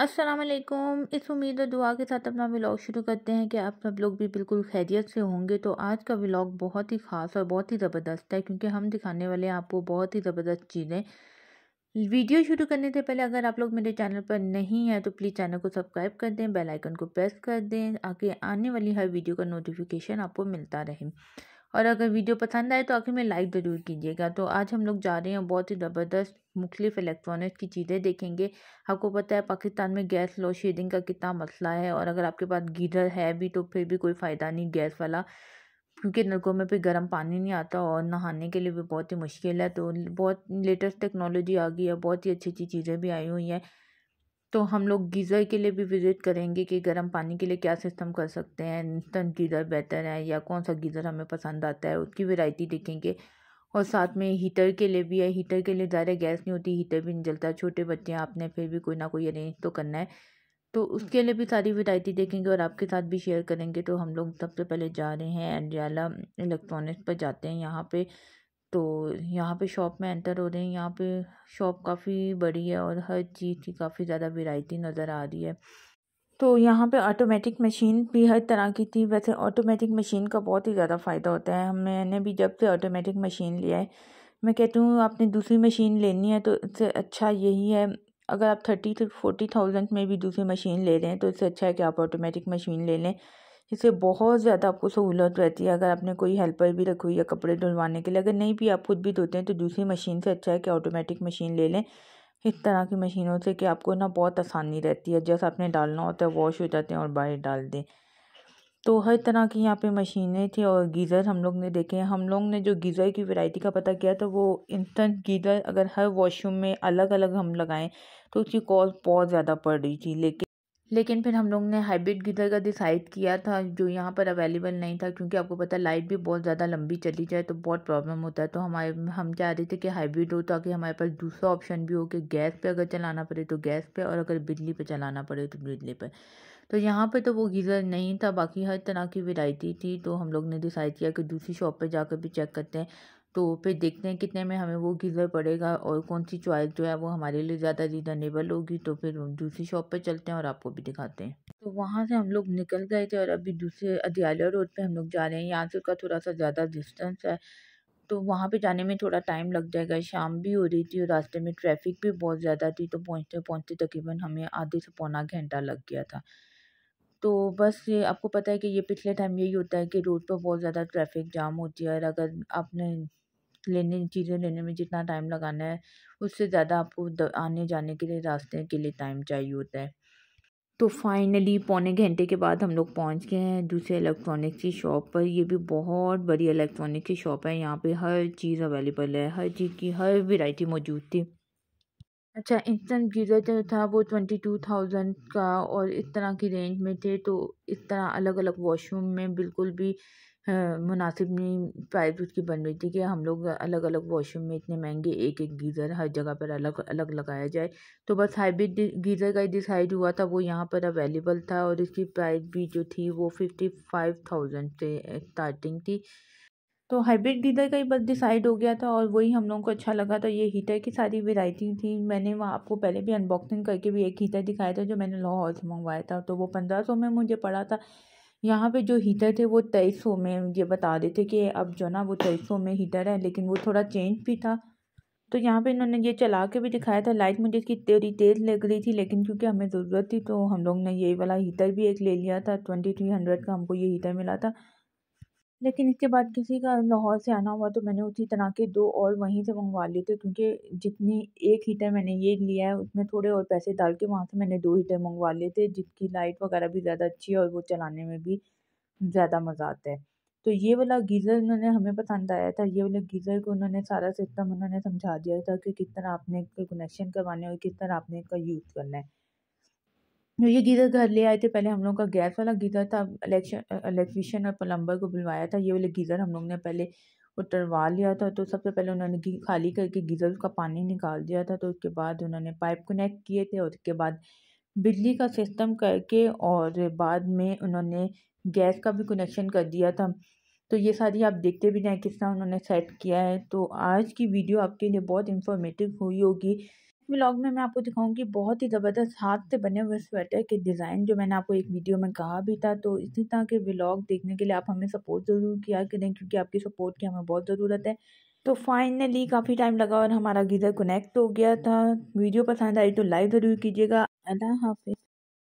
असलकुम इस उम्मीद और दुआ के साथ अपना व्लॉग शुरू करते हैं कि आप सब लोग भी बिल्कुल खैरियत से होंगे तो आज का व्लॉग बहुत ही ख़ास और बहुत ही ज़बरदस्त है क्योंकि हम दिखाने वाले हैं आपको बहुत ही ज़बरदस्त चीज़ें वीडियो शुरू करने से पहले अगर आप लोग मेरे चैनल पर नहीं हैं तो प्लीज़ चैनल को सब्सक्राइब कर दें बेल आइकन को प्रेस कर दें आगे आने वाली हर वीडियो का नोटिफिकेशन आपको मिलता रहे और अगर वीडियो पसंद आए तो आखिर में लाइक ज़रूर कीजिएगा तो आज हम लोग जा रहे हैं बहुत ही ज़बरदस्त मुख्तफ इलेक्ट्रॉनिक्स की चीज़ें देखेंगे आपको पता है पाकिस्तान में गैस लो शेडिंग का कितना मसला है और अगर आपके पास गीजर है भी तो फिर भी कोई फ़ायदा नहीं गैस वाला क्योंकि नलकों में भी गर्म पानी नहीं आता और नहाने के लिए भी बहुत ही मुश्किल है तो बहुत लेटेस्ट टेक्नोलॉजी आ गई है बहुत ही अच्छी अच्छी चीज़ें भी आई हुई हैं तो हम लोग गीज़र के लिए भी विज़िट करेंगे कि गर्म पानी के लिए क्या सिस्टम कर सकते हैं इंस्टेंट गीज़र बेहतर है या कौन सा गीज़र हमें पसंद आता है उसकी वैरायटी देखेंगे और साथ में हीटर के लिए भी है हीटर के लिए ज़्यादा गैस नहीं होती हीटर भी नहीं जलता छोटे बच्चे हैं आपने फिर भी कोई ना कोई अरेंज तो करना है तो उसके लिए भी सारी वेरायटी देखेंगे और आपके साथ भी शेयर करेंगे तो हम लोग सबसे पहले जा रहे हैं अंडियाला इलेक्ट्रॉनिक्स पर जाते हैं यहाँ पर तो यहाँ पे शॉप में एंटर हो रहे हैं यहाँ पे शॉप काफ़ी बड़ी है और हर चीज़ की काफ़ी ज़्यादा वैरायटी नज़र आ रही है तो यहाँ पे ऑटोमेटिक मशीन भी हर तरह की थी वैसे ऑटोमेटिक मशीन का बहुत ही ज़्यादा फ़ायदा होता है मैंने भी जब से ऑटोमेटिक मशीन लिया है मैं कहती हूँ आपने दूसरी मशीन लेनी है तो इससे अच्छा यही है अगर आप थर्टी टू फोर्टी थाउजेंड में भी दूसरी मशीन ले रहे हैं तो इससे अच्छा है कि आप ऑटोमेटिक मशीन ले लें इससे बहुत ज़्यादा आपको सहूलत रहती है अगर आपने कोई हेल्पर भी रखी हुई है कपड़े धुलवाने के लिए अगर नहीं भी आप खुद भी धोते हैं तो दूसरी मशीन से अच्छा है कि ऑटोमेटिक मशीन ले लें इस तरह की मशीनों से कि आपको ना बहुत आसानी रहती है जैसा आपने डालना होता है वॉश हो जाते हैं और बाहर डाल दें तो हर तरह की यहाँ पे मशीनें थी और गीज़र हम लोग ने देखे हैं हम लोग ने जो गीज़र की वैरायटी का पता किया तो वो इंस्टेंट गीज़र अगर हर वॉशरूम में अलग अलग हम लगाएं तो उसकी कॉस्ट बहुत ज़्यादा पड़ रही थी लेकिन लेकिन फिर हम लोग ने हाइब्रिड गीजर का डिसाइड किया था जो यहाँ पर अवेलेबल नहीं था क्योंकि आपको पता लाइट भी बहुत ज़्यादा लंबी चली जाए तो बहुत प्रॉब्लम होता है तो हमारे हम चाह रहे थे कि हाइब्रिड हो ताकि हमारे पास दूसरा ऑप्शन भी हो कि गैस पे अगर चलाना पड़े तो गैस पे और अगर बिजली पे चलाना पड़े तो बिजली पर तो यहाँ पर तो वो गीज़र नहीं था बाकी हर तरह की वेराइटी थी तो हम लोग ने डिसाइड किया कि दूसरी शॉप पर जाकर भी चेक करते हैं तो फिर देखते हैं कितने में हमें वो गीज़र पड़ेगा और कौन सी चॉइस जो है वो हमारे लिए ज़्यादा रीज़नेबल होगी तो फिर दूसरी शॉप पे चलते हैं और आपको भी दिखाते हैं तो वहाँ से हम लोग निकल गए थे और अभी दूसरे अदियाला रोड पे हम लोग जा रहे हैं यहाँ से उसका थोड़ा सा ज़्यादा डिस्टेंस है तो वहाँ पे जाने में थोड़ा टाइम लग जाएगा शाम भी हो रही थी और रास्ते में ट्रैफिक भी बहुत ज़्यादा थी तो पहुँचते पहुँचते तकरीबन हमें आधे से पौना घंटा लग गया था तो बस ये आपको पता है कि ये पिछले टाइम यही होता है कि रोड पर बहुत ज़्यादा ट्रैफिक जाम होती है और अगर आपने लेने चीज़ें लेने में जितना टाइम लगाना है उससे ज़्यादा आपको आने जाने के लिए रास्ते के लिए टाइम चाहिए होता है तो फाइनली पौने घंटे के बाद हम लोग पहुंच गए हैं दूसरे इलेक्ट्रॉनिक्स की शॉप पर ये भी बहुत बड़ी इलेक्ट्रॉनिक की शॉप है यहाँ पे हर चीज़ अवेलेबल है हर चीज़ की हर वैरायटी मौजूद थी अच्छा इंस्टेंट गीज़र जो था वो ट्वेंटी टू थाउजेंड का और इस तरह की रेंज में थे तो इस तरह अलग अलग वॉशरूम में बिल्कुल भी मुनासिब नहीं प्राइस उसकी बन रही थी कि हम लोग अलग अलग वॉशरूम में इतने महंगे एक एक गीज़र हर जगह पर अलग अलग लगाया जाए तो बस हाइब्रिड गीज़र का ही डिसाइड हुआ था वो यहाँ पर अवेलेबल था और इसकी प्राइस भी जो थी वो फिफ्टी फाइव थाउजेंड से स्टार्टिंग थी तो हाइब्रिड डीलर का ही बस डिसाइड हो गया था और वही हम लोगों को अच्छा लगा तो ये हीटर की सारी वेराइटी थी मैंने वहाँ आपको पहले भी अनबॉक्सिंग करके भी एक हीटर दिखाया था जो मैंने हॉल से मंगवाया था तो वो पंद्रह सौ में मुझे पड़ा था यहाँ पे जो हीटर थे वो तेईस सौ में ये बता रहे थे कि अब जो ना वो तेईस सौ में हीटर है लेकिन वो थोड़ा चेंज भी था तो यहाँ पर इन्होंने ये चला के भी दिखाया था लाइट मुझे इसकी तेरी तेज़ लग रही थी लेकिन क्योंकि हमें ज़रूरत थी तो हम लोग ने यही वाला हीटर भी एक ले लिया था ट्वेंटी थ्री हंड्रेड का हमको ये हीटर मिला था लेकिन इसके बाद किसी का लाहौर से आना हुआ तो मैंने उसी तरह के दो और वहीं से मंगवा लिए थे क्योंकि जितनी एक हीटर मैंने ये लिया है उसमें थोड़े और पैसे डाल के वहाँ से मैंने दो हीटर मंगवा लिए थे जिनकी लाइट वगैरह भी ज़्यादा अच्छी है और वो चलाने में भी ज़्यादा मज़ा आता है तो ये वाला गीज़र उन्होंने हमें पसंद आया था ये वाला गीज़र को उन्होंने सारा सिस्टम उन्होंने समझा दिया था कि किस तरह आपने कनेक्शन करवाने और किस तरह आपने इसका यूज़ करना है ये गीज़र घर ले आए थे पहले हम लोग का गैस वाला गीज़र था इलेक्शन इलेक्ट्रिशियन और प्लम्बर को बुलवाया था ये वाले गीज़र हम लोग ने पहले उतरवा लिया था तो सबसे पहले उन्होंने खाली करके गीज़र का पानी निकाल दिया था तो उसके बाद उन्होंने पाइप कनेक्ट किए थे और उसके बाद बिजली का सिस्टम करके और बाद में उन्होंने गैस का भी कनेक्शन कर दिया था तो ये सारी आप देखते भी जाएँ किस तरह उन्होंने सेट किया है तो आज की वीडियो आपके लिए बहुत इन्फॉर्मेटिव हुई होगी व्लॉग में मैं आपको दिखाऊंगी बहुत ही ज़बरदस्त हाथ से बने हुए स्वेटर के डिज़ाइन जो मैंने आपको एक वीडियो में कहा भी था तो इसी तरह के व्लॉग देखने के लिए आप हमें सपोर्ट ज़रूर किया करें क्योंकि आपकी सपोर्ट की हमें बहुत ज़रूरत है तो फाइनली काफ़ी टाइम लगा और हमारा गीज़र कनेक्ट हो गया था वीडियो पसंद आई तो लाइक ज़रूर कीजिएगा अल्लाह हाफिज़